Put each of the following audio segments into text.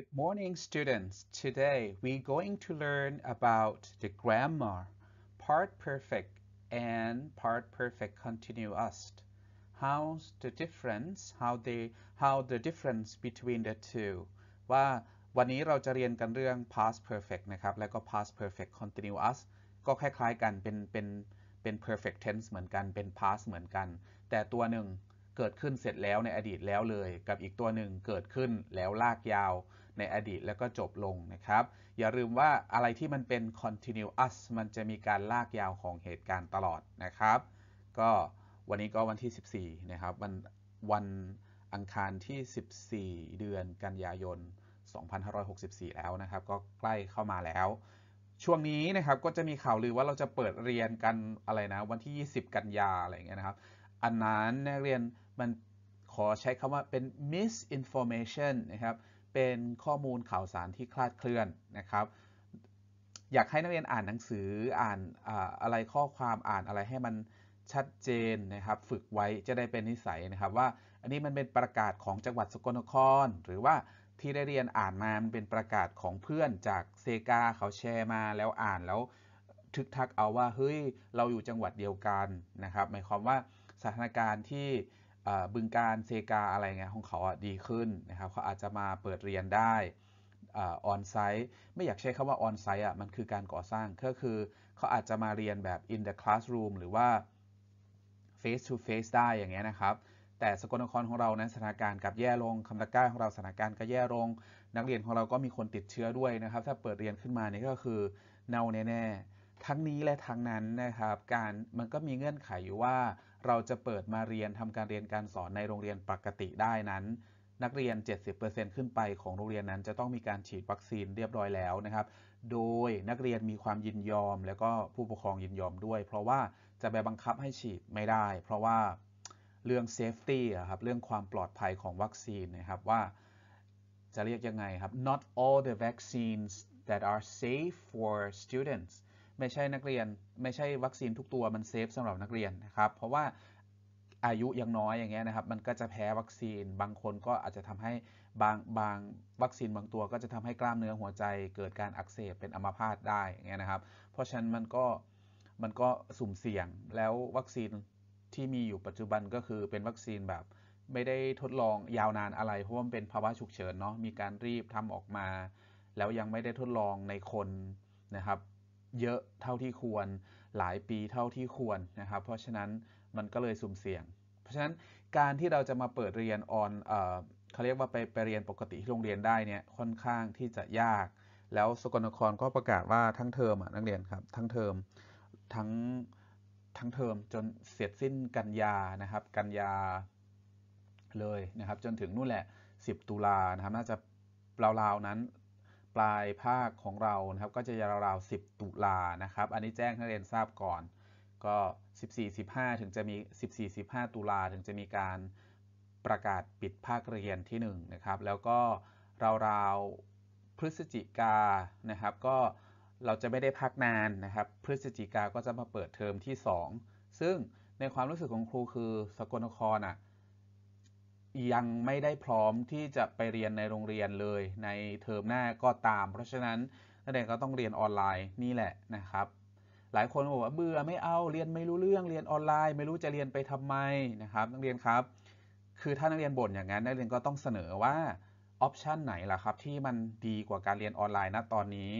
Good morning, students. Today we're going to learn about the grammar, part perfect and part perfect continuous. How's the difference? How the how the difference between the two? ว่าวันนี้เราจะเรียนกันเรื่อง past perfect นะครับแล้วก็ past perfect continuous ก็คล้ายๆกันเป็นเป็นเป็น perfect tense เหมือนกันเป็น past เหมือนกัน แต่ตัวหนึ่งเกิดขึ้นเสร็จแล้วในอดีตแล้วเลย กับอีกตัวหนึ่งเกิดขึ้นแล้วลากยาวในอดีตแล้วก็จบลงนะครับ อย่าลืมว่าอะไรที่มันเป็น continuous มันจะมีการลากยาวของเหตุการณ์ตลอดนะครับ ก็วันนี้ก็วันที่ 14 นะครับวันวันอังคารที่ 14 เดือนกันยายน 2564 แล้วนะครับ ก็ใกล้เข้ามาแล้ว ช่วงนี้นะครับก็จะมีข่าวลือว่าเราจะเปิดเรียนกันอะไรนะ วันที่ 20 กันยาอะไรอย่างเงี้ยนะครับ อันนั้นนักเรียนมันขอใช้คำว่าเป็น misinformation นะครับเป็นข้อมูลข่าวสารที่คลาดเคลื่อนนะครับ อยากให้นักเรียนอ่านหนังสืออ่านอะไรข้อความอ่านอะไรให้มันชัดเจนนะครับ ฝึกไว้จะได้เป็นนิสัยนะครับ ว่าอันนี้มันเป็นประกาศของจังหวัดสกลนครหรือว่าที่ได้เรียนอ่านมามันเป็นประกาศของเพื่อนจากเซกา เขาแชร์มา แล้วอ่านแล้วทึกทักเอาว่าเฮ้ยเราอยู่จังหวัดเดียวกันนะครับหมายความว่าสถานการณ์ที่บึงการเซกาอะไรเงี้ยของเขาดีขึ้นนะครับ เขาอาจจะมาเปิดเรียนได้ออนไซต์ไม่อยากใช้คำว่าออนไซต์อ่ะมันคือการก่อสร้างก็คือเขาอาจจะมาเรียนแบบ in the classroom หรือว่า face to face ได้อย่างเงี้ยนะครับ แต่สกลนครของเรานั้นสถานการณ์กับแย่ลงคำตะก้าของเราสถานการณ์ก็แย่ลง นักเรียนของเราก็มีคนติดเชื้อด้วยนะครับ ถ้าเปิดเรียนขึ้นมานี่ก็คือเน่าแน่ๆทั้งนี้และทั้งนั้นนะครับการมันก็มีเงื่อนไขอยู่ว่าเราจะเปิดมาเรียนทำการเรียนการสอนในโรงเรียนปกติได้นั้น นักเรียน 70%ขึ้นไปของโรงเรียนนั้นจะต้องมีการฉีดวัคซีนเรียบร้อยแล้วนะครับโดยนักเรียนมีความยินยอมแล้วก็ผู้ปกครองยินยอมด้วย เพราะว่าจะไปบังคับให้ฉีดไม่ได้ เพราะว่าเรื่องเซฟตี้ครับเรื่องความปลอดภัยของวัคซีนนะครับว่าจะเรียกยังไงครับ not all the vaccines that are safe for students ไม่ใช่นักเรียน ไม่ใช่วัคซีนทุกตัวมันเซฟสำหรับนักเรียนนะครับ เพราะว่าอายุยังน้อยอย่างเงี้ยนะครับ มันก็จะแพ้วัคซีน บางคนก็อาจจะทำให้บางบางวัคซีนบางตัวก็จะทำให้กล้ามเนื้อหัวใจ เกิดการอักเสบเป็นอัมพาตได้ อย่างเงี้ยนะครับ เพราะฉะนั้นมันก็มันก็สุ่มเสี่ยง แล้ววัคซีนที่มีอยู่ปัจจุบันก็คือเป็นวัคซีนแบบ ไม่ได้ทดลองยาวนานอะไร เพราะว่ามันเป็นภาวะฉุกเฉินเนาะ มีการรีบทำออกมา แล้วยังไม่ได้ทดลองในคนนะครับเยอะเท่าที่ควรหลายปีเท่าที่ควรนะครับเพราะฉะนั้นมันก็เลยสุ่มเสี่ยง เพราะฉะนั้นการที่เราจะมาเปิดเรียนออนเขาเรียกว่าไปไปเรียนปกติที่โรงเรียนได้เนี่ยค่อนข้างที่จะยาก แล้วสกลนครก็ประกาศว่าทั้งเทอมนักเรียนครับทั้งเทอมทั้งทั้งเทอมจนเสร็จสิ้นกันยานะครับกันยาเลยนะครับจนถึงนู่นแหละ 10 ตุลานะครับน่าจะราวๆนั้นปลายภาคของเรานะครับก็จะราวๆ 10 ตุลานะครับ อันนี้แจ้งให้เรียนทราบก่อน ก็ 14 15ถึงจะมี 14 15 ตุลาถึงจะมีการประกาศปิดภาคเรียนที่1นะครับแล้วก็ราวๆพฤศจิกานะครับ ก็เราจะไม่ได้พักนานนะครับ พฤศจิกาก็จะมาเปิดเทอมที่ 2 ซึ่งในความรู้สึกของครูคือสกลนครอ่ะยังไม่ได้พร้อมที่จะไปเรียนในโรงเรียนเลย ในเทอมหน้าก็ตามเพราะฉะนั้นนักเรียนก็ต้องเรียนออนไลน์นี่แหละนะครับ หลายคนบอกว่าเบื่อไม่เอาเรียนไม่รู้เรื่องเรียนออนไลน์ไม่รู้จะเรียนไปทำไมนะครับ นักเรียนครับ คือถ้านักเรียนบ่นอย่างนั้นนักเรียนก็ต้องเสนอว่าออปชันไหนล่ะครับ ที่มันดีกว่าการเรียนออนไลน์นะตอนนี้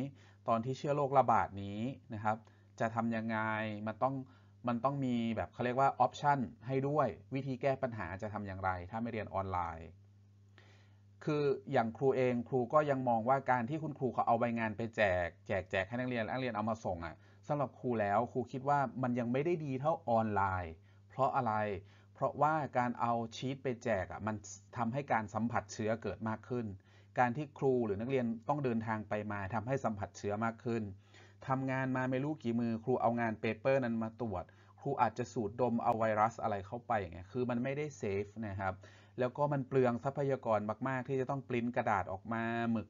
ตอนที่เชื้อโรคระบาดนี้นะครับ จะทำยังไงมันต้องมันต้องมีแบบเขาเรียกว่าออปชันให้ด้วยวิธีแก้ปัญหาจะทำอย่างไร ถ้าไม่เรียนออนไลน์ คืออย่างครูเองครูก็ยังมองว่าการที่คุณครูเขาเอาใบงานไปแจกแจกแจก ให้นักเรียนนักเรียนเอามาส่งอะ่ะสำหรับครูแล้วครูคิดว่ามันยังไม่ได้ดีเท่าออนไลน์ เพราะอะไร เพราะว่าการเอาชีตไปแจกอะ่ะมันทำให้การสัมผัสเชื้อเกิดมากขึ้น การที่ครูหรือนักเรียนต้องเดินทางไปมาทำให้สัมผัสเชื้อมากขึ้นทำงานมาไม่รู้กี่มือ ครูเอางานเปเปอร์ นั้นมาตรวจ ครูอาจจะสูดดมเอาไวรัสอะไรเข้าไปอย่างเงี้ยคือมันไม่ได้เซฟนะครับแล้วก็มันเปลืองทรัพยากรมาก ๆ ที่จะต้องปริ้นกระดาษออกมาหมึก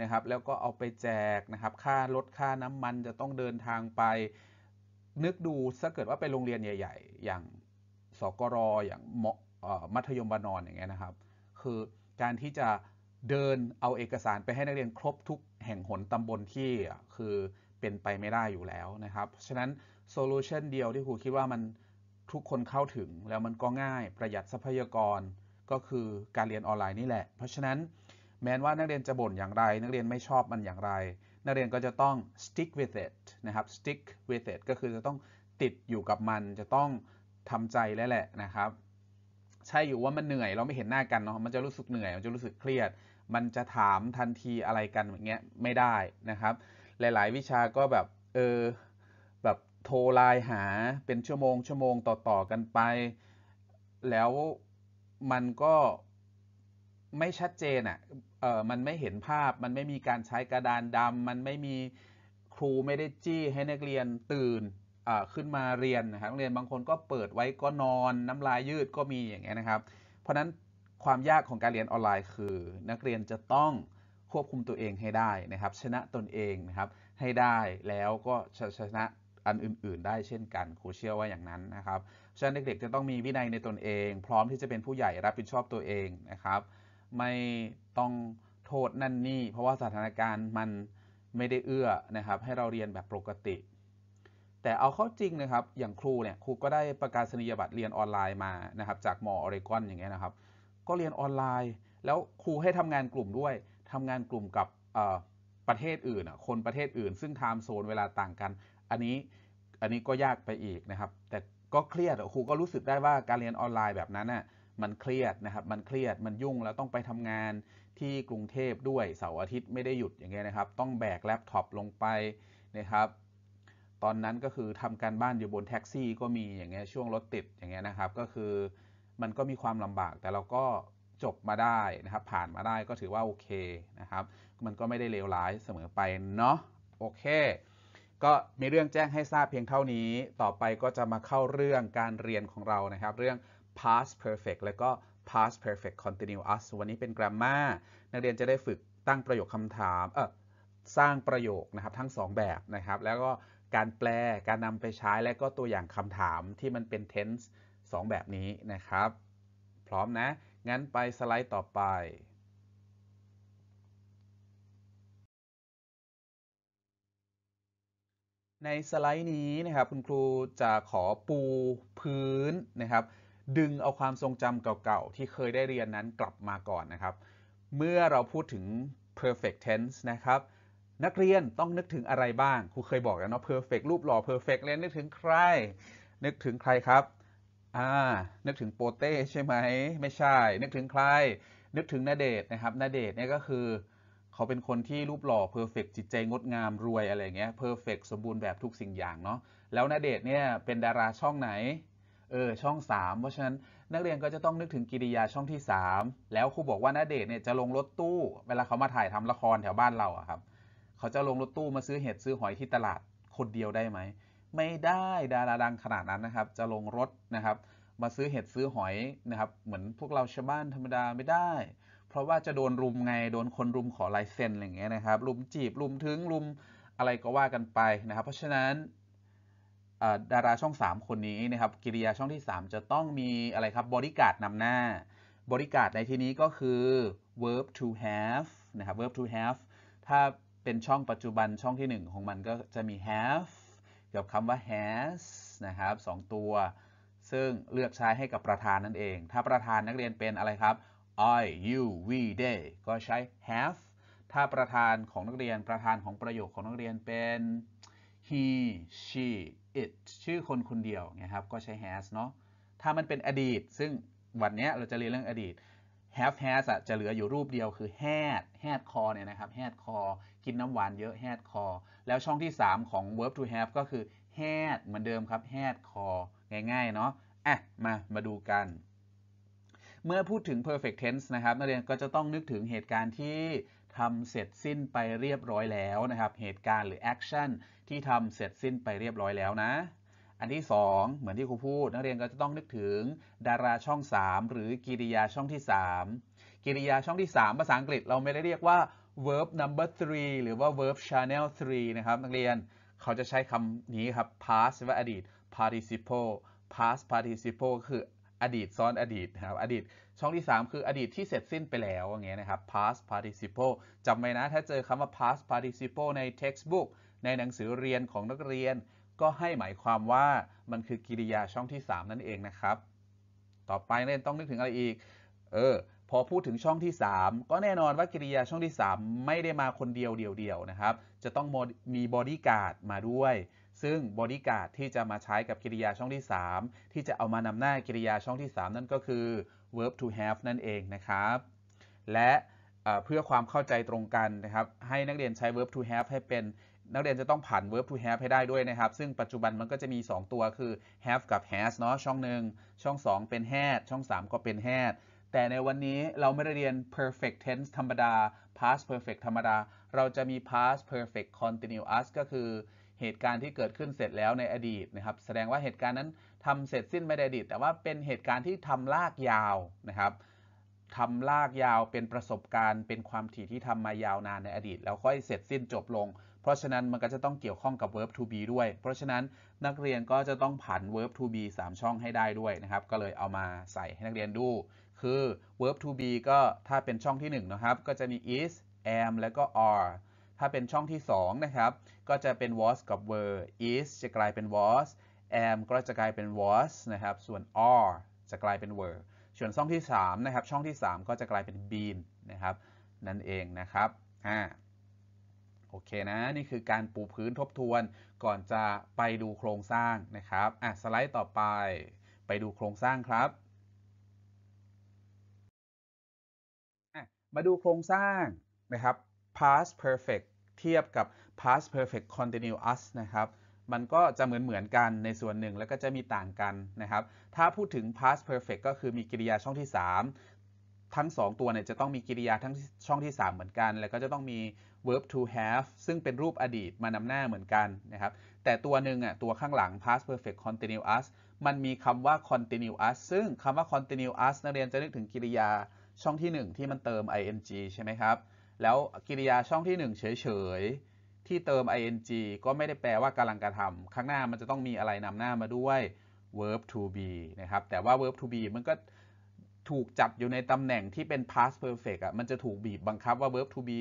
นะครับ แล้วก็เอาไปแจกนะครับ ค่ารถค่าน้ำมันจะต้องเดินทางไป นึกดูถ้าเกิดว่าไปโรงเรียนใหญ่ ๆ อย่างสกรออย่างมัธยมบานอนอย่างเงี้ยนะครับ คือการที่จะเดินเอาเอกสารไปให้นักเรียนครบทุกแห่งหนตำบลที่คือเป็นไปไม่ได้อยู่แล้วนะครับ ฉะนั้นโซลูชันเดียวที่ครูคิดว่ามันทุกคนเข้าถึงแล้วมันก็ง่ายประหยัดทรัพยากรก็คือการเรียนออนไลน์นี่แหละ เพราะฉะนั้นแม้ว่านักเรียนจะบ่นอย่างไร นักเรียนไม่ชอบมันอย่างไร นักเรียนก็จะต้อง stick with it นะครับ stick with it ก็คือจะต้องติดอยู่กับมันจะต้องทำใจแล้วแหละนะครับ ใช่อยู่ว่ามันเหนื่อยเราไม่เห็นหน้ากันเนาะมันจะรู้สึกเหนื่อยมันจะรู้สึกเครียด มันจะถามทันทีอะไรกันอย่างเงี้ยไม่ได้นะครับหลาย ๆ วิชาก็แบบ เออ แบบโทรไลน์หา เป็นชั่วโมง ชั่วโมงต่อๆ กันไป แล้วมันก็ไม่ชัดเจนอะ่ะเออมันไม่เห็นภาพ มันไม่มีการใช้กระดานดำมันไม่มีครูไม่ได้จี้ให้นักเรียนตื่นขึ้นมาเรียนนะครับนักเรียนบางคนก็เปิดไว้ก็นอน น้ำลายยืดก็มีอย่างเงี้ยนะครับ เพราะนั้นความยากของการเรียนออนไลน์คือนักเรียนจะต้องควบคุมตัวเองให้ได้นะครับชนะตนเองนะครับให้ได้แล้วก็ชนะอันอื่นๆได้เช่นกัน ครูเชื่อว่าอย่างนั้นนะครับฉะนั้นเด็กๆจะต้องมีวินัยในตนเอง พร้อมที่จะเป็นผู้ใหญ่รับผิดชอบตัวเองนะครับ ไม่ต้องโทษนั่นนี่เพราะว่าสถานการณ์มันไม่ได้เอื้อนะครับให้เราเรียนแบบปกติ แต่เอาเข้าจริงนะครับ อย่างครูเนี่ยครูก็ได้ประกาศนียบัตรเรียนออนไลน์มานะครับจากมออเรกอนอย่างเงี้ยนะครับ ก็เรียนออนไลน์ แล้วครูให้ทำงานกลุ่มด้วยทำงานกลุ่มกับประเทศอื่น คนประเทศอื่น ซึ่งไทม์โซนเวลาต่างกัน อันนี้อันนี้ก็ยากไปอีกนะครับ แต่ก็เครียดครูก็รู้สึกได้ว่าการเรียนออนไลน์แบบนั้นน่ะมันเครียดนะครับ มันเครียด มันยุ่งแล้วต้องไปทำงานที่กรุงเทพด้วย เสาร์อาทิตย์ไม่ได้หยุดอย่างเงี้ยนะครับ ต้องแบกแล็ปท็อปลงไปนะครับ ตอนนั้นก็คือทำการบ้านอยู่บนแท็กซี่ก็มีอย่างเงี้ยช่วงรถติดอย่างเงี้ยนะครับ ก็คือมันก็มีความลำบากแต่เราก็จบมาได้นะครับ ผ่านมาได้ก็ถือว่าโอเคนะครับ มันก็ไม่ได้เลวร้ายเสมอไปเนาะโอเค ก็มีเรื่องแจ้งให้ทราบเพียงเท่านี้ ต่อไปก็จะมาเข้าเรื่องการเรียนของเรานะครับ เรื่อง past perfect แล้วก็ past perfect continuous วันนี้เป็น grammar นักเรียนจะได้ฝึกตั้งประโยคคำถามเออสร้างประโยคนะครับทั้ง 2 แบบนะครับ แล้วก็การแปลการนำไปใช้และก็ตัวอย่างคำถามที่มันเป็น tense 2 แบบนี้นะครับ พร้อมนะงั้น ไปสไลด์ต่อไป ในสไลด์นี้นะครับ คุณครูจะขอปูพื้นนะครับ ดึงเอาความทรงจำเก่าๆ ที่เคยได้เรียนนั้นกลับมาก่อนนะครับ เมื่อเราพูดถึง perfect tense นะครับ นักเรียนต้องนึกถึงอะไรบ้างครูเคยบอกแล้วเนาะ perfect รูปหล่อ perfect รลยนนึกถึงใคร นึกถึงใครครับอ่านึกถึงโปเต้ใช่ไหม ไม่ใช่ นึกถึงใคร นึกถึงนาเดชนะครับนาเดชเนี่ยก็คือ เขาเป็นคนที่รูปหล่อเพอร์เฟกจิตใจงดงามรวยอะไรเงี้ยเพอร์เฟกสมบูรณ์แบบทุกสิ่งอย่างเนาะแล้วนาเดชเนี่ยเป็นดาราช่องไหน เออช่อง 3 เพราะฉะนั้นนักเรียนก็จะต้องนึกถึงกิริยาช่องที่ 3 แล้วครูบอกว่านาเดชเนี่ยจะลงรถตู้ เวลาเขามาถ่ายทำละครแถวบ้านเราอะครับ เขาจะลงรถตู้มาซื้อเห็ดซื้อหอยที่ตลาดคนเดียวได้ไหมไม่ได้ ดาราดังขนาดนั้นนะครับจะลงรถนะครับมาซื้อเห็ดซื้อหอยนะครับเหมือนพวกเราชาวบ้านธรรมดาไม่ได้ เพราะว่าจะโดนรุมไง โดนคนรุมขอลายเซ็นอะไรเงี้ยนะครับรุมจีบรุมถึงรุมอะไรก็ว่ากันไปนะครับเพราะฉะนั้น ดาราช่อง 3 คนนี้นะครับกิริยาช่องที่ 3 จะต้องมีอะไรครับบริการนำหน้า บริการในที่นี้ก็คือ verb to have นะครับ verb to have ถ้าเป็นช่องปัจจุบันช่องที่ 1 ของมันก็จะมี have กับคำว่า has นะครับสองตัว ซึ่งเลือกใช้ให้กับประธานนั่นเอง ถ้าประธานนักเรียนเป็นอะไรครับ I you we they ก็ใช้ have ถ้าประธานของนักเรียนประธานของประโยคของนักเรียนเป็น he she it ชื่อคนคนเดียวนะครับก็ใช้ has เนาะถ้ามันเป็นอดีตซึ่งวันนี้เราจะเรียนเรื่องอดีต have has อะจะเหลืออยู่รูปเดียวคือ had had call เนี่ยนะครับ had call กินน้ำหวานเยอะแฮดคอแล้วช่องที่3ของ verb to have ก็คือแฮดเหมือนเดิมครับแฮดคอง่ายๆเนาะอ่ะมามาดูกัน เมื่อพูดถึง perfect tense นะครับนักเรียนก็จะต้องนึกถึงเหตุการณ์ที่ทำเสร็จสิ้นไปเรียบร้อยแล้วนะครับ เหตุการณ์หรือ action ที่ทำเสร็จสิ้นไปเรียบร้อยแล้วนะ อันที่ 2 เหมือนที่ครูพูดนักเรียนก็จะต้องนึกถึงดาราช่อง 3 หรือกิริยาช่องที่ 3กิริยาช่องที่ 3 ภาษาอังกฤษเราไม่ได้เรียกว่า verb number 3 หรือว่า verb channel 3 นะครับ นักเรียนเขาจะใช้คำนี้ครับ past ว่าอดีต participle past participle คืออดีตซ้อนอดีตนะครับอดีต ช่องที่ 3 คืออดีตที่เสร็จสิ้นไปแล้วอย่างเงี้ยนะครับ past participle จำไว้นะถ้าเจอคำว่า past participle ใน textbook ในหนังสือเรียนของนักเรียน ก็ให้หมายความว่ามันคือกิริยาช่องที่ 3 นั่นเองนะครับ ต่อไปเรียนต้องนึกถึงอะไรอีกเออพอพูดถึงช่องที่ 3 ก็แน่นอนว่ากิริยาช่องที่ 3 ไม่ได้มาคนเดียวเดียวๆนะครับ จะต้องมีบอดี้การ์ดมาด้วย ซึ่งบอดี้การ์ดที่จะมาใช้กับกิริยาช่องที่ 3 ที่จะเอามานำหน้ากิริยาช่องที่ 3 นั่นก็คือ verb to have นั่นเองนะครับ และเพื่อความเข้าใจตรงกันนะครับให้นักเรียนใช้ verb to have ให้เป็นนักเรียนจะต้องผ่าน verb to have ให้ได้ด้วยนะครับ ซึ่งปัจจุบันมันก็จะมี 2 ตัวคือ have กับ has เนาะช่องหนึ่งช่อง 2 เป็น had ช่อง 3 ก็เป็น had แต่ในวันนี้เราไม่ได้เรียน perfect tense ธรรมดา past perfect ธรรมดา เราจะมี past perfect continuous ก็คือเหตุการณ์ที่เกิดขึ้นเสร็จแล้วในอดีตนะครับ แสดงว่าเหตุการณ์นั้นทำเสร็จสิ้นไไในอดีต แต่ว่าเป็นเหตุการณ์ที่ทำลากยาวนะครับทำลากยาวเป็นประสบการณ์ เป็นความถี่ที่ทำมายาวนานในอดีตแล้วค่อยเสร็จสิ้นจบลง เพราะฉะนั้นมันก็จะต้องเกี่ยวข้องกับ verb to be ด้วย เพราะฉะนั้นนักเรียนก็จะต้องผัน verb to be 3ช่องให้ได้ด้วยนะครับ ก็เลยเอามาใส่ให้นักเรียนดูคือ verb to be ก็ถ้าเป็นช่องที่1นะครับ ก็จะมี is am แล้วก็ are ถ้าเป็นช่องที่2นะครับ ก็จะเป็น was กับ were is จะกลายเป็น was am ก็จะกลายเป็น was นะครับ ส่วน are จะกลายเป็น were ส่วนช่องที่ 3 นะครับ ช่องที่ 3 ก็จะกลายเป็น been นะครับ นั่นเองนะครับอ่าโอเคนะ นี่คือการปูพื้นทบทวนก่อนจะไปดูโครงสร้างนะครับอ่ะสไลด์ต่อไปไปดูโครงสร้างครับมาดูโครงสร้างนะครับ past perfect เทียบกับ past perfect continuous นะครับ มันก็จะเหมือนเหมือนกันในส่วนหนึ่งแล้วก็จะมีต่างกันนะครับ ถ้าพูดถึง past perfect ก็คือมีกริยาช่องที่ 3 ทั้ง 2 ตัวเนี่ยจะต้องมีกริยาทั้งช่องที่ 3 เหมือนกัน แล้วก็จะต้องมี verb to have ซึ่งเป็นรูปอดีตมานำหน้าเหมือนกันนะครับ แต่ตัวหนึ่งอ่ะ ตัวข้างหลัง past perfect continuous มันมีคำว่า continuous ซึ่งคำว่า continuous นักเรียนจะนึกถึงกริยาช่องที่ 1 ที่มันเติม ing ใช่ไหมครับ แล้วกิริยาช่องที่ 1 เฉย ๆ ที่เติม ing ก็ไม่ได้แปลว่ากำลังกระทำข้างหน้ามันจะต้องมีอะไรนำหน้ามาด้วย verb to be นะครับ แต่ว่า verb to be มันก็ถูกจัดอยู่ในตำแหน่งที่เป็น past perfect อะ่ะมันจะถูกบีบบังคับว่า verb to be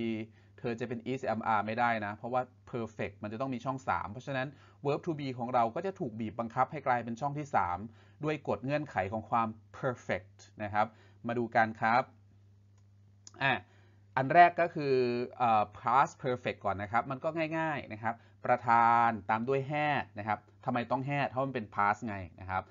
เธอจะเป็น is am are ไม่ได้นะ เพราะว่า perfect มันจะต้องมีช่อง 3 เพราะฉะนั้น verb to be ของเราก็จะถูกบีบบังคับให้กลายเป็นช่องที่ 3 ด้วยกฎเงื่อนไขของความ perfect นะครับมาดูกันครับ อ่ะอันแรกก็คือ past perfect ก่อนนะครับ มันก็ง่ายๆนะครับ ประธานตามด้วยแห่นะครับทำไมต้องแห่เพราะมันเป็น past ไงนะครับ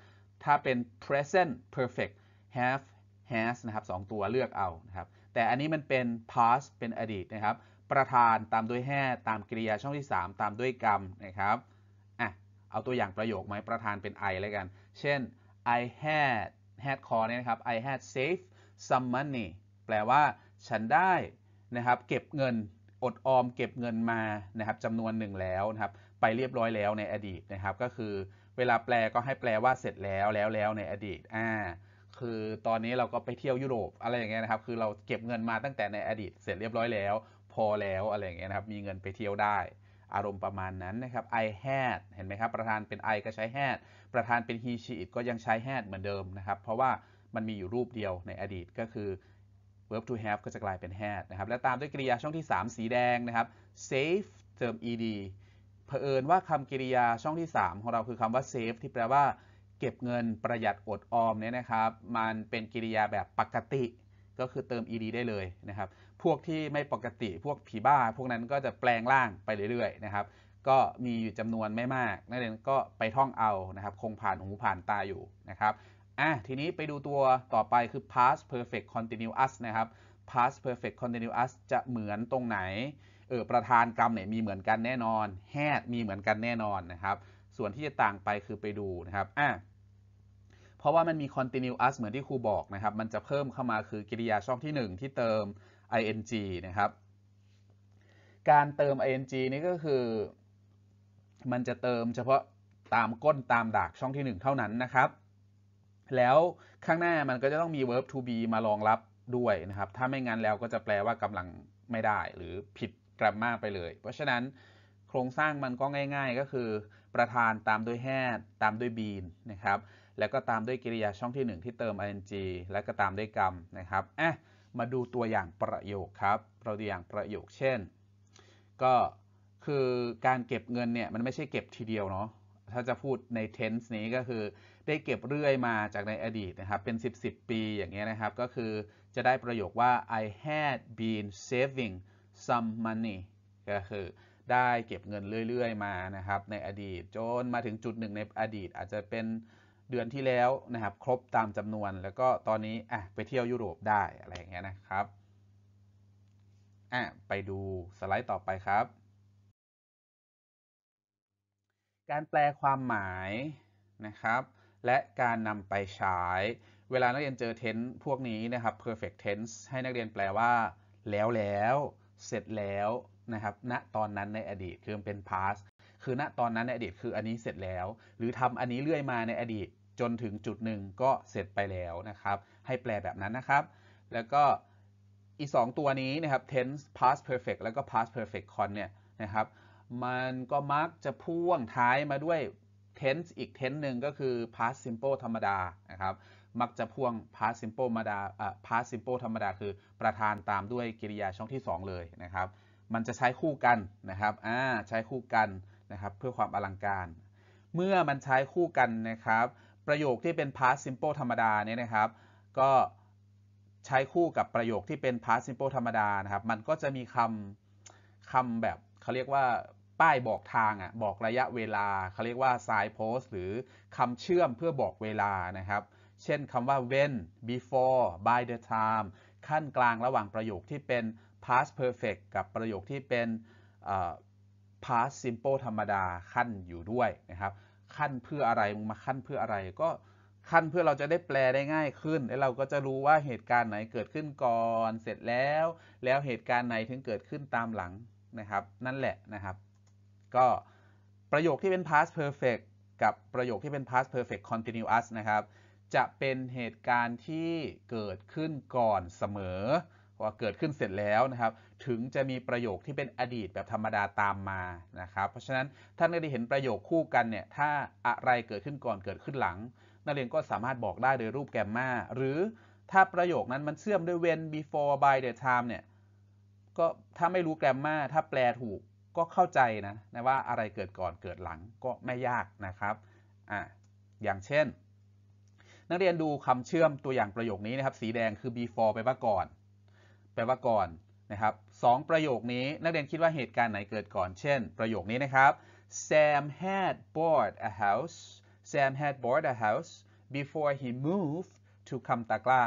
ถ้าเป็น present perfect have has นะครับสองตัวเลือกเอา นะครับ แต่อันนี้มันเป็น past เป็นอดีตนะครับ ประธานตามด้วยแห่ตามกริยาช่องที่ 3 ตามด้วยกรรมนะครับ อ่ะเอาตัวอย่างประโยคไหม ประธานเป็น I แล้วกัน เช่น I had had c a l l เนี่ยนะครับ I had saved some money แปลว่าฉันได้นะครับเก็บเงินอดออม เก็บเงินมานะครับจำนวนหนึ่งแล้วนะครับไปเรียบร้อยแล้วในอดีตนะครับก็คือเวลาแปลก็ให้แปลว่าเสร็จแล้วแล้วแล้วในอดีต อ่า คือตอนนี้เราก็ไปเที่ยวยุโรปอะไรอย่างเงี้ยนะครับ คือเราเก็บเงินมาตั้งแต่ในอดีต เสร็จเรียบร้อยแล้วพอแล้วอะไรอย่างเงี้ยนะครับมีเงินไปเที่ยวได้อารมณ์ประมาณนั้นนะครับ I had เห็นไหมครับ ประธานเป็น I ก็ใช้ had ประธานเป็น he she it ก็ยังใช้ had เหมือนเดิมนะครับ เพราะว่ามันมีอยู่รูปเดียวในอดีตก็คือ verb to have ก็จะกลายเป็น had นะครับ และตามด้วยกริยาช่องที่ 3 สีแดงนะครับ save เติม ed เผอิญว่าคำกริยาช่องที่ 3 ของเราคือคำว่า save ที่แปลว่าเก็บเงินประหยัดอดออมเนี่ยนะครับ มันเป็นกริยาแบบปกติ ก็คือเติม ed ได้เลยนะครับพวกที่ไม่ปกติพวกผีบ้าพวกนั้นก็จะแปลงร่างไปเรื่อยๆนะครับ ก็มีอยู่จำนวนไม่มากนั่นเองก็ไปท่องเอานะครับ คงผ่านหูผ่านตาอยู่นะครับอ่ะทีนี้ไปดูตัวต่อไปคือ past perfect continuous นะครับ past perfect continuous จะเหมือนตรงไหนเออประธานกรรมเนี่ยมีเหมือนกันแน่นอนแฮดมีเหมือนกันแน่นอนนะครับ ส่วนที่จะต่างไปคือไปดูนะครับอ่ะเพราะว่ามันมี continuous เหมือนที่ครูบอกนะครับ มันจะเพิ่มเข้ามาคือกิริยาช่องที่ 1 ที่เติม ing นะครับ การเติม ing นี่ก็คือ มันจะเติมเฉพาะตามก้นตามดากช่องที่ 1 เท่านั้นนะครับ แล้วข้างหน้ามันก็จะต้องมี verb to be มารองรับด้วยนะครับ ถ้าไม่งั้นแล้วก็จะแปลว่ากำลังไม่ได้หรือผิดกรัมมาไปเลย เพราะฉะนั้นโครงสร้างมันก็ง่าย ๆก็คือ ประธานตามด้วยแฮดตามด้วยบีนนะครับ แล้วก็ตามด้วยกริยาช่องที่ 1 ที่เติม ing แล้วก็ตามด้วยกรรมนะครับอ่ะมาดูตัวอย่างประโยคครับ เราตัวอย่างประโยคเช่น ก็คือ การเก็บเงินเนี่ยมันไม่ใช่เก็บทีเดียวเนาะถ้าจะพูดใน tense นี้ก็คือได้เก็บเรื่อยมาจากในอดีตนะครับ เป็น10 10 ปีอย่างเงี้ยนะครับ ก็คือจะได้ประโยคว่า I had been saving some money ก็คือได้เก็บเงินเรื่อยๆมานะครับในอดีตจนมาถึงจุดหนึ่งในอดีตอาจจะเป็นเดือนที่แล้วนะครับครบตามจำนวนแล้วก็ตอนนี้อ่ะไปเที่ยวยุโรปได้อะไรอย่างเงี้ยนะครับอ่ะไปดูสไลด์ต่อไปครับ การแปลความหมายนะครับ และการนำไปใช้เวลานักเรียนเจอเทนส์พวกนี้นะครับ perfect tense ให้นักเรียนแปลว่า แล้วแล้วเสร็จแล้วนะครับณตอนนั้นในอดีตคือเป็น past คือณตอนนั้นในอดีต คืออันนี้เสร็จแล้ว หรือทำอันนี้เรื่อยมาในอดีตจนถึงจุดหนึ่งก็เสร็จไปแล้วนะครับ ให้แปลแบบนั้นนะครับ แล้วก็อีก 2 ตัวนี้นะครับ tense past perfect แล้วก็ past perfect con เนี่ยนะครับ มันก็มักจะพ่วงท้ายมาด้วย tense อีก tense หนึ่งก็คือ past simple ธรรมดา นะครับ มักจะพ่วง past simple ธรรมดา past simple ธรรมดาคือประธานตามด้วยกริยาช่องที่ 2 เลยนะครับ มันจะใช้คู่กันนะครับอ่าใช้คู่กันนะครับ เพื่อความอลังการ เมื่อมันใช้คู่กันนะครับประโยคที่เป็น past simple ธรรมดาเนี่ยนะครับ ก็ใช้คู่กับประโยคที่เป็น past simple ธรรมดานะครับ มันก็จะมีคำคำแบบเขาเรียกว่าป้ายบอกทางอ่ะบอกระยะเวลาเขาเรียกว่า sign post หรือคำเชื่อมเพื่อบอกเวลานะครับ เช่นคำว่า when before by the time ขั้นกลางระหว่างประโยคที่เป็น past perfect กับประโยคที่เป็น past simple ธรรมดาขั้นอยู่ด้วยนะครับขั้นเพื่ออะไรมึงมาขั้นเพื่ออะไร ก็ขั้นเพื่อเราจะได้แปลได้ง่ายขึ้น แล้วเราก็จะรู้ว่าเหตุการณ์ไหนเกิดขึ้นก่อนเสร็จแล้ว แล้วเหตุการณ์ไหนถึงเกิดขึ้นตามหลังนะครับ นั่นแหละนะครับ ก็ประโยคที่เป็น past perfect กับประโยคที่เป็น past perfect continuous นะครับ จะเป็นเหตุการณ์ที่เกิดขึ้นก่อนเสมอว่าเกิดขึ้นเสร็จแล้วนะครับถึงจะมีประโยคที่เป็นอดีตแบบธรรมดาตามมานะครับเพราะฉะนั้นท่านักเรียนเห็นประโยคคู่กันเนี่ยถ้าอะไรเกิดขึ้นก่อนเกิดขึ้นหลัง นักเรียนก็สามารถบอกได้โดยรูปแกมมาหรือถ้าประโยคนั้นมันเชื่อมด้วย when before by the time เนี่ยก็ถ้าไม่รู้แกรมมาถ้าแปลถูกก็เข้าใจนะนะว่าอะไรเกิดก่อนเกิดหลังก็ไม่ยากนะครับอ่ะอย่างเช่น นักเรียนดูคำเชื่อมตัวอย่างประโยคนี้นะครับสีแดงคือ before ไปว่าก่อนแปลว่าก่อนนะครับสองประโยคนี้ นักเรียนคิดว่าเหตุการณ์ไหนเกิดก่อน เช่น ประโยคนี้นะครับ Sam had bought a house Sam had bought a house before he moved to k a m t a k l a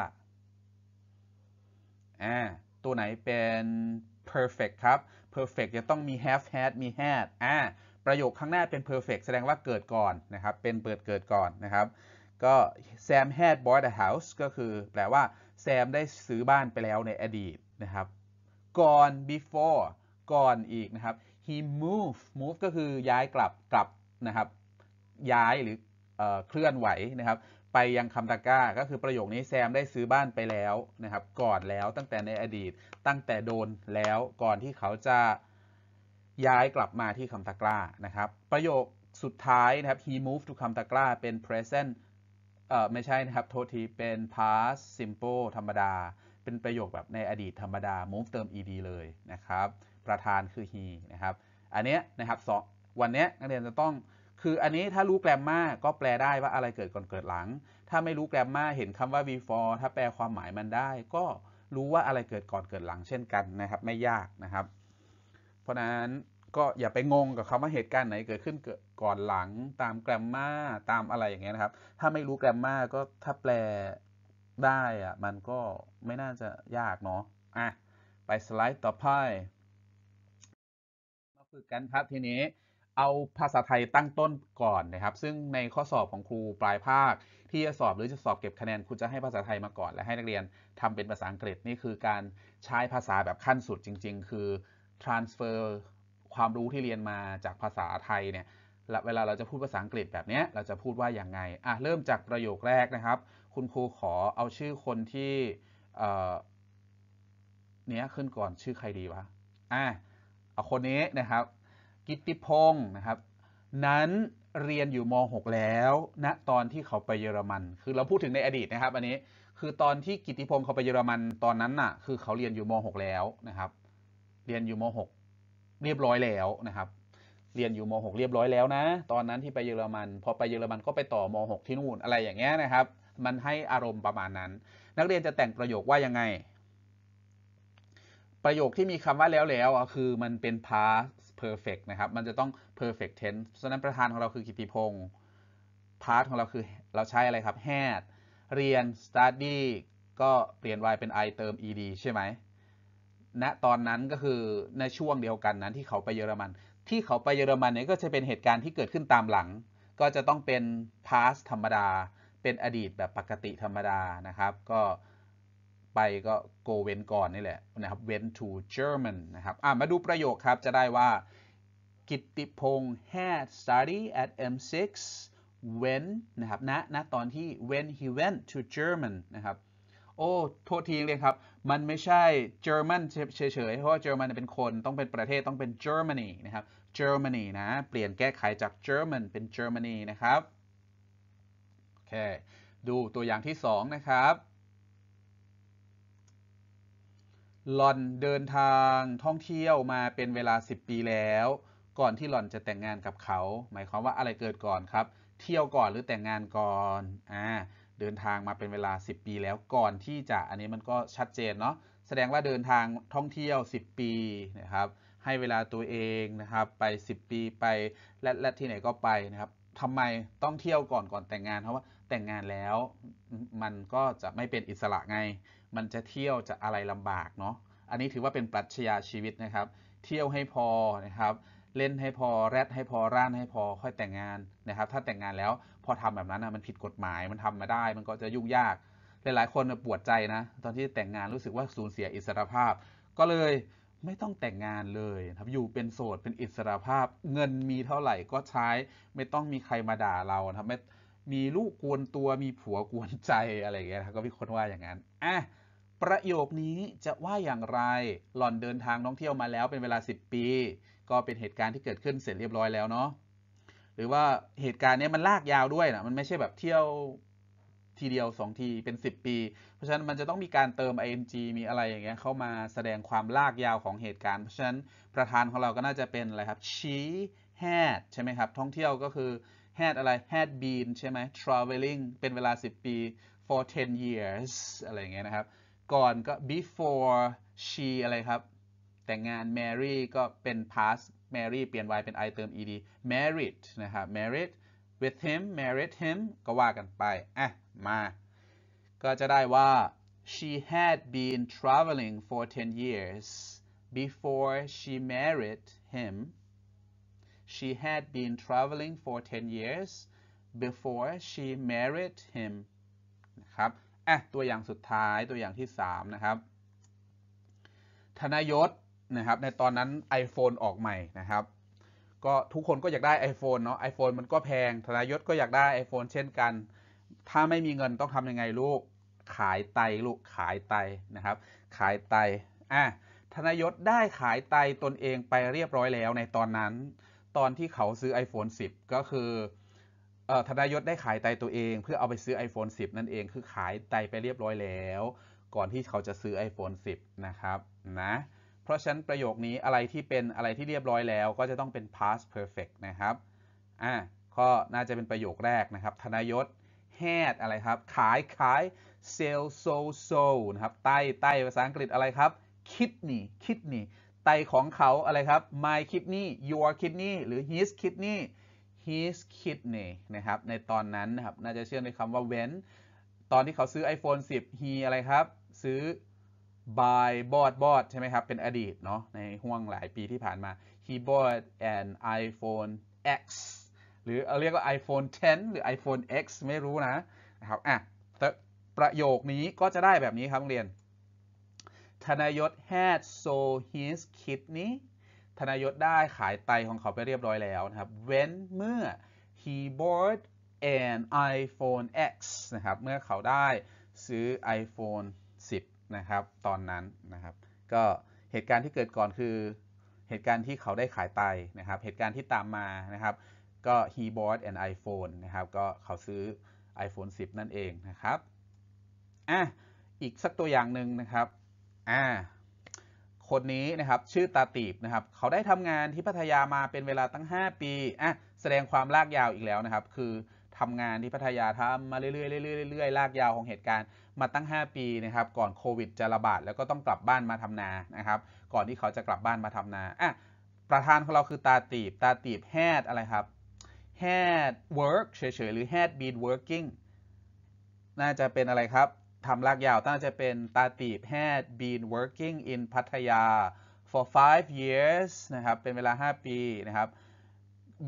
อ่า ตัวไหนเป็น perfect ครับ perfect จะต้องมี have had มี had อ่าประโยคข้างหน้าเป็น perfect แสดงว่าเกิดก่อนนะครับ เป็นเปิดเกิดก่อนนะครับก็แซม had bought a house ก็คือแปลว่าแซมได้ซื้อบ้านไปแล้วในอดีตนะครับก่อน before ก่อนอีกนะครับ he move move ก็คือย้ายกลับกลับนะครับย้ายหรือเออเคลื่อนไหวนะครับ ไปยังคำตะก้าก็คือประโยคนี้แซมได้ซื้อบ้านไปแล้วนะครับก่อนแล้วตั้งแต่ในอดีต ตั้งแต่โดนแล้วก่อนที่เขาจะย้ายกลับมาที่คำตะกร้านะครับประโยคสุดท้ายนะครับ he moved to คำตะกร้าเป็น present เออไม่ใช่นะครับโทษที เป็น past simple ธรรมดา เป็นประโยคแบบในอดีตธรรมดา move เติม ed เลยนะครับ ประธานคือ he นะครับ อันเนี้ยนะครับสองวันเนี้ยนักเรียนจะต้องคืออันนี้ถ้ารู้แกรมมาก็แปลได้ว่าอะไรเกิดก่อนเกิดหลัง ถ้าไม่รู้แกรมมาเห็นคำว่า before ถ้าแปลความหมายมันได้ ก็รู้ว่าอะไรเกิดก่อนเกิดหลังเช่นกันนะครับไม่ยากนะครับ เพราะนั้นก็อย่าไปงงกับคำว่าเหตุการณ์ไหนเกิดขึ้นก่อนหลังตามแกรมมาตามอะไรอย่างเงี้ยนะครับ ถ้าไม่รู้แกรมมาก็ถ้าแปลได้อะมันก็ไม่น่าจะยากเนาะอ่ะไปสไลด์ต่อไปมาฝึกกันครับทีนี้ เอาภาษาไทยตั้งต้นก่อนนะครับ ซึ่งในข้อสอบของครูปลายภาคที่จะสอบหรือจะสอบเก็บคะแนนครูจะให้ภาษาไทยมาก่อน และให้นักเรียนทำเป็นภาษาอังกฤษนี่คือการใช้ภาษาแบบขั้นสุดจริง ๆ คือ transfer ความรู้ที่เรียนมาจากภาษาไทยเนี่ย เวลาเราจะพูดภาษาอังกฤษแบบนี้เราจะพูดว่าอย่างไงอ่ะ เริ่มจากประโยคแรกนะครับ คุณครูขอเอาชื่อคนที่เนี้ยขึ้นก่อนชื่อใครดีวะ อ่ะ เอาคนนี้นะครับ กิติพงศ์นะครับ นั้นเรียนอยู่ม .6 แล้วณนะตอนที่เขาไปเยอรมัน คือเราพูดถึงในอดีตนะครับ อันนี้คือตอนที่กิติพงศ์เขาไปเยอรมัน ตอนนั้นน่ะคือเขาเรียนอยู่ม .6 แล้วนะครับ เรียนอยู่ม .6 เรียบร้อยแล้วนะครับ เรียนอยู่ ม .6 เรียบร้อยแล้วนะ ตอนนั้นที่ไปเยอรมัน พอไปเยอรมันก็ไปต่อ ม .6 ที่นู่น อะไรอย่างเงี้ยนะครับ มันให้อารมณ์ประมาณนั้น นักเรียนจะแต่งประโยคว่ายังไง ประโยคที่มีคำว่าแล้วแล้วคือมันเป็น past perfect นะครับ มันจะต้อง perfect tense ฉะนั้นประธานของเราคือ กิติพงศ์ past ของเราคือเราใช้อะไรครับ had เรียน study ก็เปลี่ยน y เป็น i เติม ed ใช่ไหมณตอนนั้นก็คือในช่วงเดียวกันนั้นที่เขาไปเยอรมัน ที่เขาไปเยอรมันเนี่ย ก็จะเป็นเหตุการณ์ที่เกิดขึ้นตามหลัง ก็จะต้องเป็น past ธรรมดาเป็นอดีตแบบปกติธรรมดานะครับ ก็ไปก็ go เวนก่อนนี่แหละนะครับ went to German นะครับ อ่ะ มาดูประโยคครับจะได้ว่า กิตติพงษ์ had study at M6 when นะครับณณตอนที่ when he went to German นะครับโอ้โทษทีเลียครับ มันไม่ใช่เยอรมันเฉยๆ เพราะว่ายอรมันเป็นคนต้องเป็นประเทศต้องเป็น Germany นะครับ Germany นะเปลี่ยนแก้ไขจาก German เป็น Germany นะครับ โอเค ดูตัวอย่างที่ 2 นะครับหลอนเดินทางท่องเที่ยวมาเป็นเวลา 10 ปีแล้ว ก่อนที่หลอนจะแต่งงานกับเขา หมายความว่าอะไรเกิดก่อนครับ เที่ยวก่อนหรือแต่งงานก่อนอ่าเดินทางมาเป็นเวลา 10 ปีแล้วก่อนที่จะอันนี้มันก็ชัดเจนเนาะแสดงว่าเดินทางท่องเที่ยว 10 ปีนะครับ ให้เวลาตัวเองนะครับ ไป 10 ปีไปและและที่ไหนก็ไปนะครับทำไมต้องเที่ยวก่อนก่อนแต่งงาน เพราะว่าแต่งงานแล้วมันก็จะไม่เป็นอิสระไง มันจะเที่ยวจะอะไรลำบากเนาะอันนี้ถือว่าเป็นปรัชญาชีวิตนะครับ เที่ยวให้พอนะครับเล่นให้พอแรดให้พอร่านให้พอค่อยแต่งงานนะครับ ถ้าแต่งงานแล้วพอทำแบบนั้นนะมันผิดกฎหมายมันทำมาได้ มันก็จะยุ่งยาก หลายๆ คนปวดใจนะ ตอนที่แต่งงานรู้สึกว่าสูญเสียอิสรภาพ ก็เลยไม่ต้องแต่งงานเลยครับอยู่เป็นโสดเป็นอิสรภาพ เงินมีเท่าไหร่ก็ใช้ ไม่ต้องมีใครมาด่าเราครับไม่มีลูกกวนตัวมีผัวกวนใจอะไรอย่างเงี้ยก็มีคนว่าอย่างนั้นอ่ะประโยคนี้จะว่าอย่างไรหล่อนเดินทางท่องเที่ยวมาแล้วเป็นเวลา 10 ปีก็เป็นเหตุการณ์ที่เกิดขึ้นเสร็จเรียบร้อยแล้วเนาะหรือว่าเหตุการณ์นี้มันลากยาวด้วยนะมันไม่ใช่แบบเที่ยวทีเดียว 2 ที เป็น 10 ปี เพราะฉะนั้นมันจะต้องมีการเติม ing มีอะไรอย่างเงี้ยเข้ามาแสดงความลากยาวของเหตุการณ์เพราะฉะนั้นประธานของเราก็น่าจะเป็นอะไรครับ she had ใช่ไหมครับ ท่องเที่ยวก็คือ had อะไร had been ใช่ไหม traveling เป็นเวลา 10 ปี for 10 years อะไรอย่างเงี้ยนะครับ ก่อนก็ before she อะไรครับแต่งงาน marry ก็เป็น past marry เปลี่ยน y เป็น i เติม ed married นะครับ married with him married him ก็ว่ากันไปอ่ะมา ก็จะได้ว่า she had been traveling for 10 years before she married him she had been traveling for 10 years before she married him นะครับอ่ะตัวอย่างสุดท้ายตัวอย่างที่ 3 นะครับ ธนยศนะครับในตอนนั้น iPhone ออกใหม่นะครับ ก็ทุกคนก็อยากได้ iPhone เนาะ iPhone มันก็แพงธนายศก็อยากได้ iPhone เช่นกัน ถ้าไม่มีเงินต้องทำยังไงลูก ขายไตลูกขายไตนะครับ ขายไตอ่ะธนายศได้ขายไตตนเองไปเรียบร้อยแล้วในตอนนั้นตอนที่เขาซื้อ iPhone 10 ก็คือธนายศได้ขายไตตัวเอง เพื่อเอาไปซื้อ iPhone 10 นั่นเอง คือขายไตไปเรียบร้อยแล้วก่อนที่เขาจะซื้อ iPhone 10 นะครับนะเพราะฉะนั้นประโยคนี้อะไรที่เป็นอะไรที่เรียบร้อยแล้ว ก็จะต้องเป็น past perfect นะครับ อ่าก็น่าจะเป็นประโยคแรกนะครับ ธนยศ แฮดอะไรครับ ขาย ขาย sell so so นะครับไตไตภาษาอังกฤษอะไรครับ kidney kidney ไตของเขาอะไรครับ my kidney your kidney หรือ his kidney his kidney นะครับ ในตอนนั้นนะครับ น่าจะเชื่อมในคำว่า when ตอนที่เขาซื้อ iPhone 10 he อะไรครับ ซื้อ by bought bought ใช่ไหมครับ เป็นอดีตเนาะ ในห่วงหลายปีที่ผ่านมา he bought an iPhone X หรือเรียกว่า iPhone 10 หรือ iPhone X ไม่รู้นะนะครับ อ่ะ ประโยคนี้ก็จะได้แบบนี้ครับเรียนธนยศ had s o his kidney ธนยศได้ขายไตของเขาไปเรียบร้อยแล้วนะครับ when เมื่อ he bought an iPhone X นะครับ เมื่อเขาได้ซื้อ iPhone นะครับตอนนั้นนะครับก็เหตุการณ์ที่เกิดก่อนคือเหตุการณ์ที่เขาได้ขายไตนะครับเหตุการณ์ที่ตามมานะครับก็ he bought an iPhone นะครับก็เขาซื้อ iPhone 10 นั่นเองนะครับอ่ะอีกสักตัวอย่างหนึ่งนะครับอ่าคนนี้นะครับชื่อตาตีบนะครับเขาได้ทำงานที่พัทยามาเป็นเวลาตั้ง 5 ปีอ่ะแสดงความลากยาวอีกแล้วนะครับคือทำงานที่พัทยาทำมาเรื่อยๆเรื่อยๆเรื่อยๆลากยาวของเหตุการณ์มาตั้ง 5 ปี นะครับ ก่อนโควิดจะระบาด แล้วก็ต้องกลับบ้านมาทำนา นะครับ ก่อนที่เขาจะกลับบ้านมาทำนาอ่ะประธานของเราคือตาตีบ ตาตีบ แฮด อะไรครับแฮด work เฉยๆ หรือ had been working น่าจะเป็นอะไรครับ ทำลากยาว น่าจะเป็นตาตีบ had been working in พัทยา for five years นะครับ เป็นเวลา 5 ปีนะครับ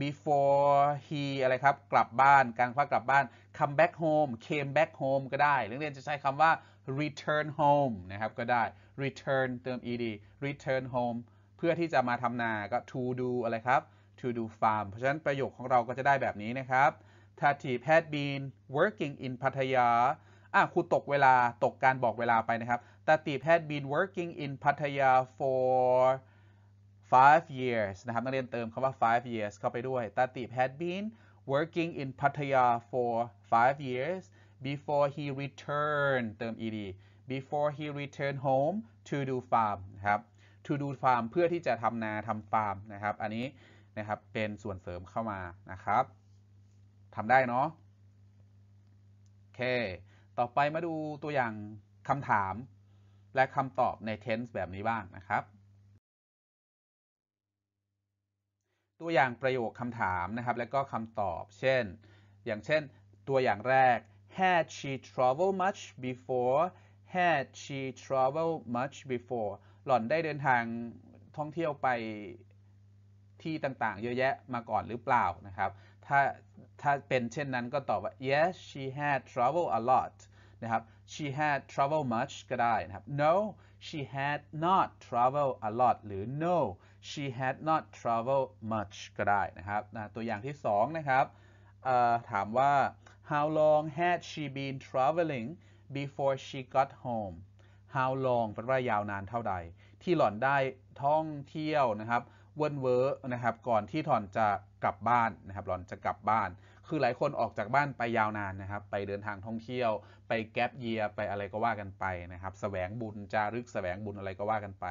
before he อะไรครับ กลับบ้าน การคว้ากลับบ้าน come back home came back home ก็ได้นักเรียนจะใช้คำว่า return home นะครับ ก็ได้ return เติม ed return home เพื่อที่จะมาทำนา ก็ to do อะไรครับ to do farm เพราะฉะนั้นประโยคของเราก็จะได้แบบนี้นะครับ Tatip had been working in Pattaya อ่ะครูตกเวลา ตกการบอกเวลาไปนะครับ Tatip had been working in Pattaya for five years นะครับนักเรียนเติมคำว่า five years เข้าไปด้วย Tatip had been working in Pattaya for five years before he returned เติม ed before he returned home to do farm นะครับ to do farm เพื่อที่จะทำนาทำฟาร์ม นะครับ อันนี้ นะครับ เป็นส่วนเสริมเข้ามา นะครับทำได้เนาะโอเคต่อไปมาดูตัวอย่างคำถามและคำตอบใน tense แบบนี้บ้างนะครับ ตัวอย่างประโยคคำถามนะครับ และก็คำตอบ เช่น อย่างเช่นตัวอย่างแรก had she traveled much before had she traveled much before หล่อนได้เดินทางท่องเที่ยวไปที่ต่างๆ เยอะแยะมาก่อนหรือเปล่านะครับถ้าถ้าเป็นเช่นนั้นก็ตอบว่า yes she had traveled a lot นะครับ she had traveled much ก็ได้นะครับ no she had not traveled a lot หรือ no she had not traveled much ก็ได้นะครับนะตัวอย่างที่สองนะครับถามว่า How long had she been traveling before she got home How long แปลว่ายาวนานเท่าใดที่หล่อนได้ท่องเที่ยวนะครับเวินเวอร์นะครับก่อนที่หล่อนจะกลับบ้านนะครับหล่อนจะกลับบ้าน คือหลายคนออกจากบ้านไปยาวนานนะครับไปเดินทางท่องเที่ยว ไปแกลบเยียไปอะไรก็ว่ากันไปนะครับสแสวงบุญ จารึกสแสวงบุญอะไรก็ว่ากันไป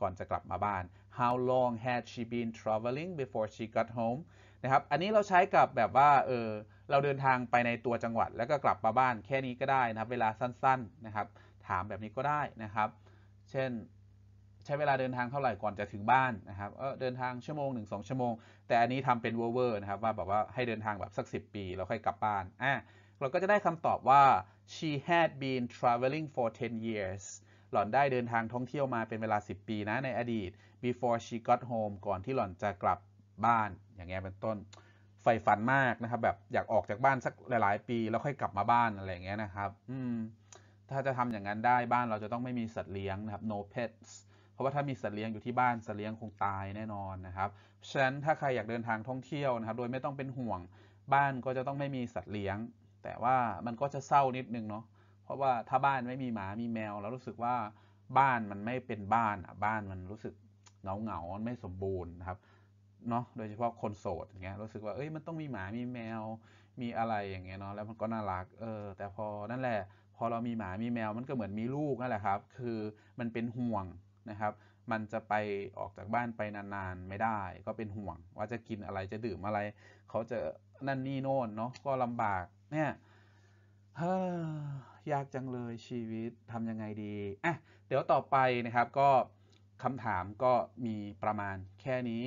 ก่อนจะกลับมาบ้าน How long had she been traveling before she got home นะครับอันนี้เราใช้กับแบบว่าเออเราเดินทางไปในตัวจังหวัดแล้วก็กลับมาบ้านแค่นี้ก็ได้นะครับเวลาสั้นๆนะครับถามแบบนี้ก็ได้นะครับ เช่นใช้เวลาเดินทางเท่าไหร่ก่อนจะถึงบ้านนะครับเออเดินทางชั่วโมงหนึ่งสองชั่วโมง แต่อันนี้ทำเป็นเวอร์นะครับว่าแบบว่าให้เดินทางแบบสักสิปีแล้วค่อยกลับบ้านอ่ะเราก็จะได้คำตอบว่า she had been traveling for 10 years หล่อนได้เดินทางท่องเที่ยวมาเป็นเวลา 10 ปีนะในอดีต before she got home ก่อนที่หล่อนจะกลับบ้านอย่างเงี้ยเป็นต้นใฝ่ฝันมากนะครับ แบบอยากออกจากบ้านสักหลายๆปีแล้วค่อยกลับมาบ้านอะไรอย่างเงี้ยนะครับ อืม ถ้าจะทำอย่างนั้นได้บ้านเราจะต้องไม่มีสัตว์เลี้ยงนะครับ no pets เพราะว่าถ้ามีสัตว์เลี้ยงอยู่ที่บ้านสัตว์เลี้ยงคงตายแน่นอนนะครับฉะนั้นถ้าใครอยากเดินทางท่องเที่ยวนะครับ โดยไม่ต้องเป็นห่วง บ้านก็จะต้องไม่มีสัตว์เลี้ยง แต่ว่ามันก็จะเศร้านิดนึงเนาะเพราะว่าถ้าบ้านไม่มีหมามีแมวแล้วรู้สึกว่าบ้านมันไม่เป็นบ้านอ่ะบ้านมันรู้สึกเหงาเหงาไม่สมบูรณ์นะครับเนาะ โดยเฉพาะคนโสดอย่างเงี้ยรู้สึกว่า เอ้ย มันต้องมีหมา มีแมว มีอะไรอย่างเงี้ยเนาะ แล้วมันก็น่ารัก เออ แต่พอ นั่นแหละ พอเรามีหมา มีแมว มันก็เหมือนมีลูกนั่นแหละครับ คือ มันเป็นห่วงนะครับ มันจะไปออกจากบ้านไปนานๆไม่ได้ ก็เป็นห่วงว่าจะกินอะไร จะดื่มอะไร เขาจะนั่นนี่โน่น เนาะ ก็ลำบาก เนี่ยยากจังเลยชีวิตทำยังไงดีอ่ะเดี๋ยวต่อไปนะครับ ก็คำถามก็มีประมาณแค่นี้